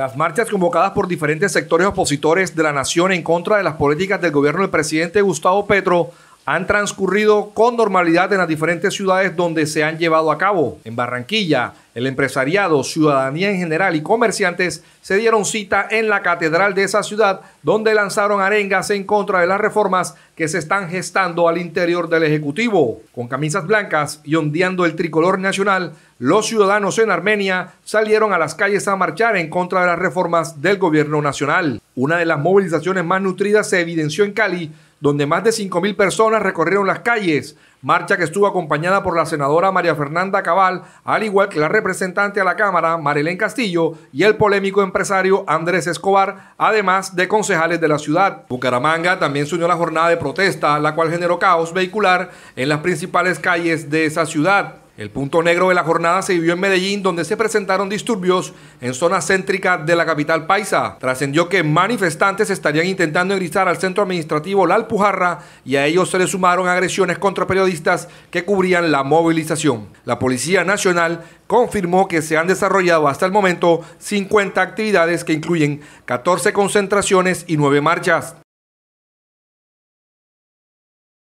Las marchas convocadas por diferentes sectores opositores de la nación en contra de las políticas del gobierno del presidente Gustavo Petro han transcurrido con normalidad en las diferentes ciudades donde se han llevado a cabo. En Barranquilla, el empresariado, ciudadanía en general y comerciantes se dieron cita en la catedral de esa ciudad, donde lanzaron arengas en contra de las reformas que se están gestando al interior del Ejecutivo. Con camisas blancas y ondeando el tricolor nacional, los ciudadanos en Armenia salieron a las calles a marchar en contra de las reformas del gobierno nacional. Una de las movilizaciones más nutridas se evidenció en Cali, donde más de 5.000 personas recorrieron las calles, marcha que estuvo acompañada por la senadora María Fernanda Cabal, al igual que la representante a la Cámara, Marilén Castillo, y el polémico empresario Andrés Escobar, además de concejales de la ciudad. Bucaramanga también se unió a la jornada de protesta, la cual generó caos vehicular en las principales calles de esa ciudad. El punto negro de la jornada se vivió en Medellín, donde se presentaron disturbios en zona céntrica de la capital paisa. Trascendió que manifestantes estarían intentando ingresar al centro administrativo La Alpujarra y a ellos se le sumaron agresiones contra periodistas que cubrían la movilización. La Policía Nacional confirmó que se han desarrollado hasta el momento 50 actividades que incluyen 14 concentraciones y 9 marchas.